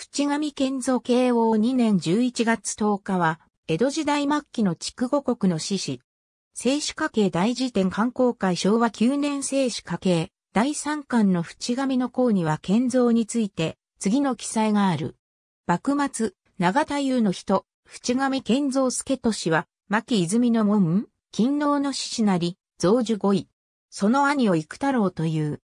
淵上健造慶応2年11月10日は、江戸時代末期の筑後国の志士。聖史家系大辞典観光会昭和9年聖史家系第3巻の淵上の項には建造について、次の記載がある。幕末、長田優の人、淵上健造助氏は、牧泉の門、勤労の志士なり、増樹5位。その兄を幾太郎という。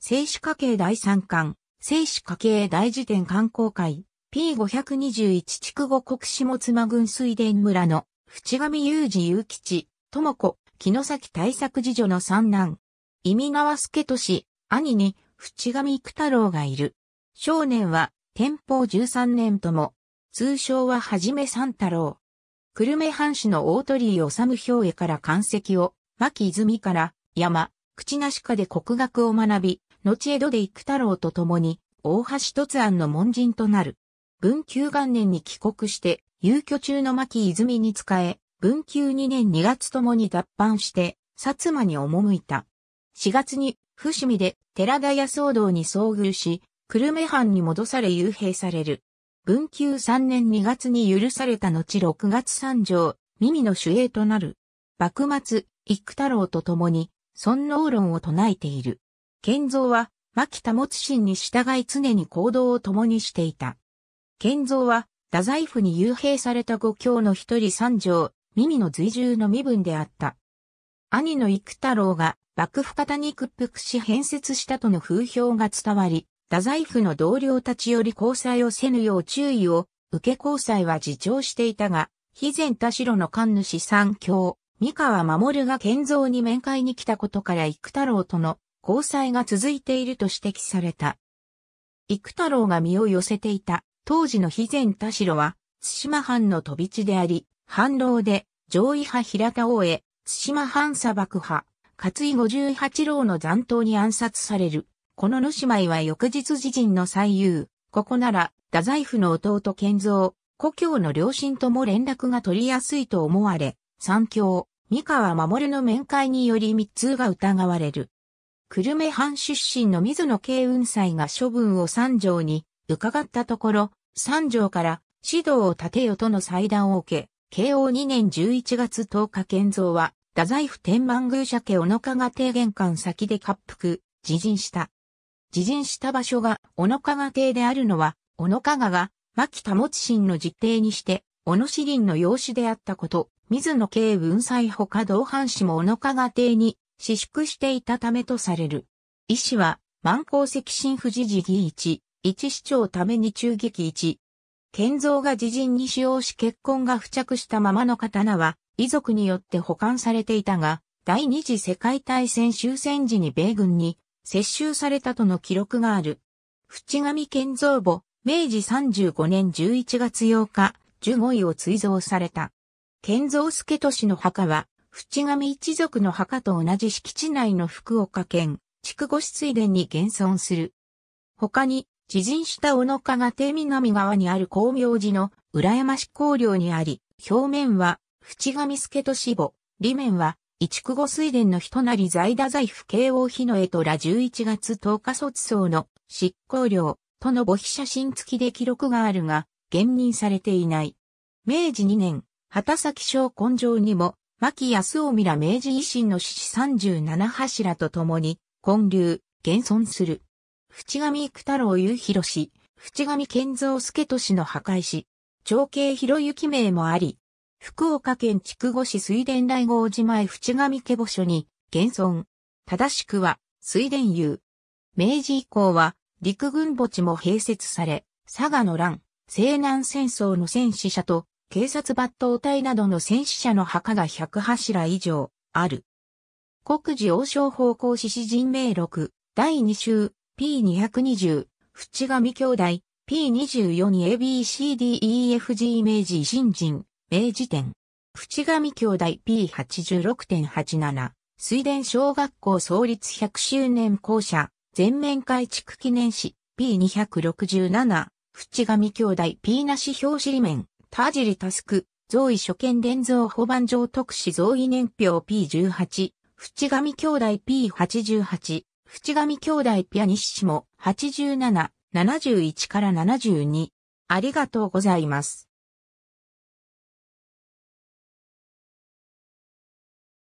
聖史家系第3巻、生死家系大辞典観光会 P521 筑後国下妻郡水田村の淵上雄二雄吉、智子、木の崎大作次女の三男。意味川助俊、兄に淵上育太郎がいる。少年は天保13年とも、通称ははじめ三太郎。久留米藩士の大鳥居治兵衛から関石を、牧泉から山、口なしかで国学を学び、後江戸で幾太郎と共に、大橋突庵の門人となる。文久元年に帰国して、遊居中の牧泉に仕え、文久2年2月ともに脱藩して、薩摩に赴いた。4月に、伏見で寺田屋騒動に遭遇し、久留米藩に戻され幽閉される。文久3年2月に許された後6月三条、耳の主衛となる。幕末、幾太郎と共に、尊能論を唱えている。健造は、牧田持心に従い常に行動を共にしていた。健造は、太宰府に幽閉された五教の一人三条、耳の随従の身分であった。兄の幾太郎が幕府方に屈服し変節したとの風評が伝わり、太宰府の同僚たちより交際をせぬよう注意を受け交際は自重していたが、肥前田代の官主三教、三河守が建造に面会に来たことから幾太郎との交際が続いていると指摘された。幾太郎が身を寄せていた当時の肥前田代は、津島藩の飛び地であり、反老で上位派平田王へ、津島藩砂漠派、勝井五十八郎の残党に暗殺される。この野姉妹は翌日自陣の最優。ここなら、太宰府の弟健造、故郷の両親とも連絡が取りやすいと思われ、三教、三河守の面会により密通が疑われる。久留米藩出身の水野慶雲斎が処分を三条に伺ったところ、三条から指導を立てよとの祭壇を受け、慶応2年11月10日建造は、太宰府天満宮社家小野加賀邸玄関先で滑腹、自陣した。自陣した場所が小野加賀邸であるのは、小野加賀が牧田持信の実邸にして、小野市林の養子であったこと、水野慶雲斎他同藩士も小野加賀邸に私縮していたためとされる。医師は、万光赤心富士寺義一、一市長ために中撃一。建造が自陣に使用し血痕が付着したままの刀は、遺族によって保管されていたが、第二次世界大戦終戦時に米軍に接収されたとの記録がある。淵上建造墓、明治35年11月8日、15位を追贈された。建造助都市の墓は、淵上一族の墓と同じ敷地内の福岡県、筑後水田に現存する。他に、知人した小野家が手南側にある光明寺の浦山市光陵にあり、表面は、淵上助と死母、裏面は、一区後水田の人なり在田財府慶応日の絵とら11月10日卒葬の執行料との母碑写真付きで記録があるが、現認されていない。明治2年、畑崎省根城にも牧康臣ら明治維新の志士37柱と共に、建立、現存する。淵上育太郎雄広氏、淵上健造助市の破壊し、長兄博之名もあり、福岡県筑後市水田来号寺前淵上家墓所に、現存。正しくは、水田遊。明治以降は、陸軍墓地も併設され、佐賀の乱、西南戦争の戦死者と、警察抜刀隊などの戦死者の墓が100柱以上ある。国事王将方向使詩人名録第2週 P220 淵上兄弟 P24 に ABCDEFG 明治新人明治典淵上兄弟 P86.87 水田小学校創立100周年校舎全面改築記念誌 P267 淵上兄弟 P なし表紙面田尻タスク、増位初見連蔵保番上特使増位年表 P18、淵上兄弟 P88、淵上兄弟ピアニッシモ87、71から72。ありがとうございます。